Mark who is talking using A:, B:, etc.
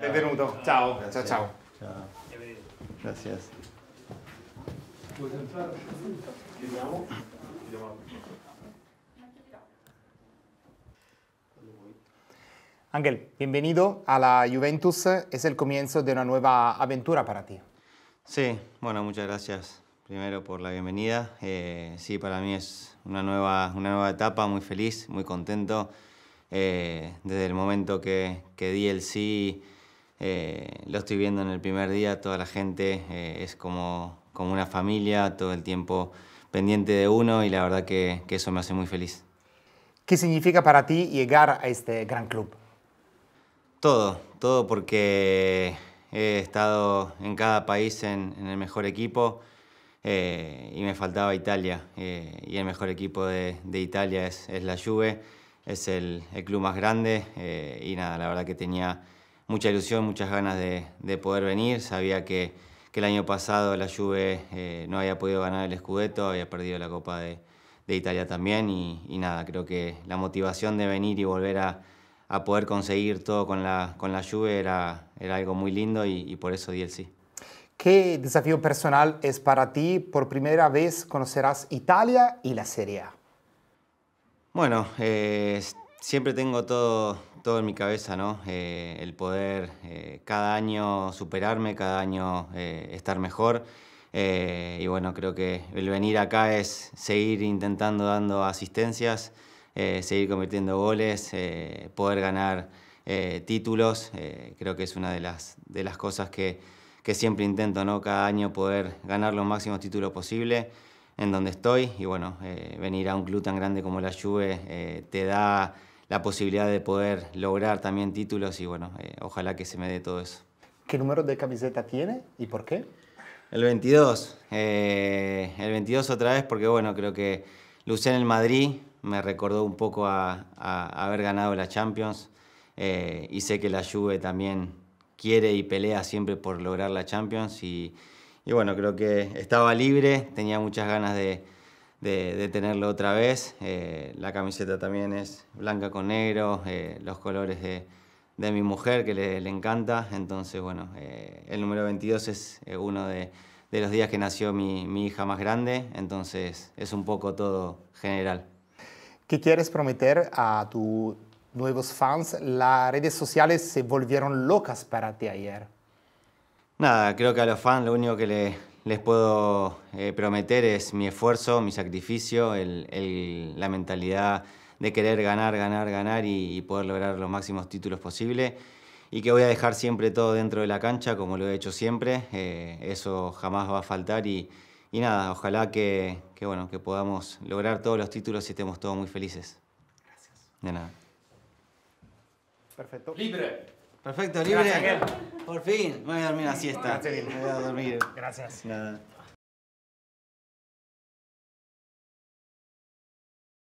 A: ¡Bienvenido! ciao, chao, ciao, ciao.
B: Ángel, bienvenido a la Juventus. Es el comienzo de una nueva aventura para ti.
A: Sí, bueno, muchas gracias primero por la bienvenida. Eh, sí, para mí es una nueva, una nueva etapa, muy feliz, muy contento. Eh, desde el momento que, que di el sí eh, lo estoy viendo en el primer día, toda la gente eh, es como, una familia, todo el tiempo pendiente de uno y la verdad que, eso me hace muy feliz.
B: ¿Qué significa para ti llegar a este gran club?
A: Todo, todo porque he estado en cada país en, el mejor equipo eh, y me faltaba Italia y el mejor equipo de, Italia es, la Juve, es el, el club más grande y nada, la verdad que tenía mucha ilusión, muchas ganas de, poder venir. Sabía que, el año pasado la Juve eh, no había podido ganar el Scudetto, había perdido la Copa de, Italia también y, nada, creo que la motivación de venir y volver a, poder conseguir todo con la, con la Juve era, algo muy lindo y, por eso di el sí.
B: ¿Qué desafío personal es para ti? Por primera vez conocerás Italia y la Serie A.
A: Bueno, eh, siempre tengo todo, todo en mi cabeza, ¿no? Eh, el poder eh, cada año superarme, cada año eh, estar mejor. y bueno, creo que el venir acá es seguir intentando dando asistencias, seguir convirtiendo goles, poder ganar títulos. creo que es una de las, de las cosas que, siempre intento, ¿no? Cada año poder ganar los máximos títulos posibles en donde estoy. Y bueno, venir a un club tan grande como la Juve te da la posibilidad de poder lograr también títulos y bueno, eh, ojalá que se me dé todo eso.
B: ¿Qué número de camiseta tiene
A: y por qué? El 22. Eh, el 22 otra vez porque bueno, creo que lucé en el Madrid, me recordó un poco a, haber ganado la Champions eh, y sé que la Juve también quiere y pelea siempre por lograr la Champions y, y bueno, creo que estaba libre, tenía muchas ganas de de, tenerlo otra vez. Eh, la camiseta también es blanca con negro, eh, los colores de, de, mi mujer que le, encanta. Entonces, bueno, eh, el número 22 es uno de, de, los días que nació mi, mi hija más grande, entonces es un poco todo general.
B: ¿Qué quieres prometer a tus nuevos fans, las redes sociales se volvieron locas para ti ayer.
A: Nada, creo que a los fans lo único que, le, les puedo eh, prometer es mi esfuerzo, mi sacrificio, la mentalidad de querer ganar, ganar, ganar y, poder lograr los máximos títulos posibles. Y que voy a dejar siempre todo dentro de la cancha, como lo he hecho siempre. Eh, eso jamás va a faltar y, nada, ojalá que, bueno, que podamos lograr todos los títulos y estemos todos muy felices. Gracias. De nada.
B: Perfecto. Libre. Perfecto, libre. Por
A: fin, voy a dormir la siesta. Gracias. voy a dormir. Gracias. Nada.